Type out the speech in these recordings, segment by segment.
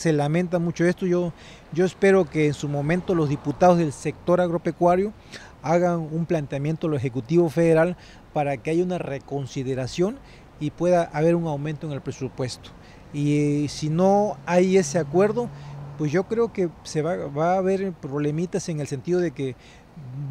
Se lamenta mucho esto. Yo, yo espero que en su momento los diputados del sector agropecuario hagan un planteamiento al Ejecutivo Federal para que haya una reconsideración y pueda haber un aumento en el presupuesto. Y eh, si no hay ese acuerdo, pues yo creo que se va, va, a haber problemitas en el sentido de que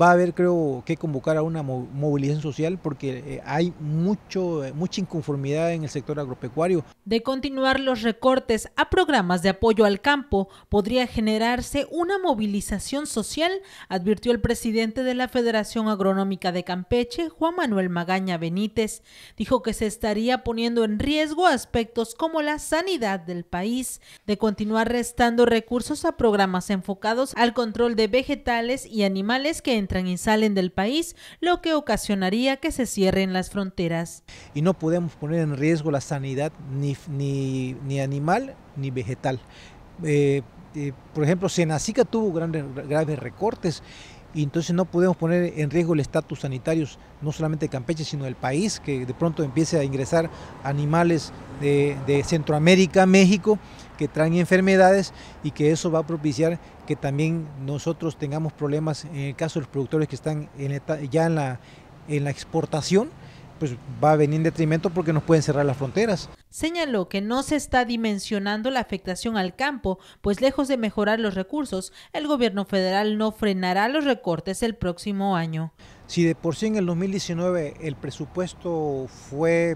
va a haber, creo, que convocar a una movilización social porque eh, hay mucho, eh, mucha inconformidad en el sector agropecuario. De continuar los recortes a programas de apoyo al campo, podría generarse una movilización social, advirtió el presidente de la Federación Agronómica de Campeche, Juan Manuel Magaña Benítez. Dijo que se estaría poniendo en riesgo aspectos como la sanidad del país, de continuar restando recursos a programas enfocados al control de vegetales y animales que entran y salen del país, lo que ocasionaría que se cierren las fronteras. Y no podemos poner en riesgo la sanidad ni, animal ni vegetal. Eh, eh, por ejemplo, Senacica tuvo grandes, graves recortes y entonces no podemos poner en riesgo el estatus sanitario, no solamente de Campeche, sino del país, que de pronto empiece a ingresar animales de, de Centroamérica, México, que traen enfermedades y que eso va a propiciar que también nosotros tengamos problemas en el caso de los productores que están ya en la, en la exportación pues va a venir en detrimento porque nos pueden cerrar las fronteras. Señaló que no se está dimensionando la afectación al campo, pues lejos de mejorar los recursos, el gobierno federal no frenará los recortes el próximo año. Si de por sí en el 2019 el presupuesto fue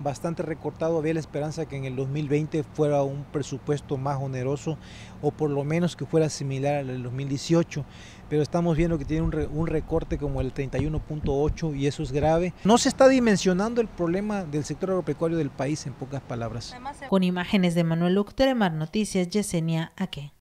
bastante recortado, había la esperanza que en el 2020 fuera un presupuesto más oneroso o por lo menos que fuera similar al del 2018, pero estamos viendo que tiene un, recorte como el 31.8 y eso es grave. No se está dimensionando el problema del sector agropecuario del país en pocas palabras. Con imágenes de Manuel Ucteremar, Noticias Yesenia Aque.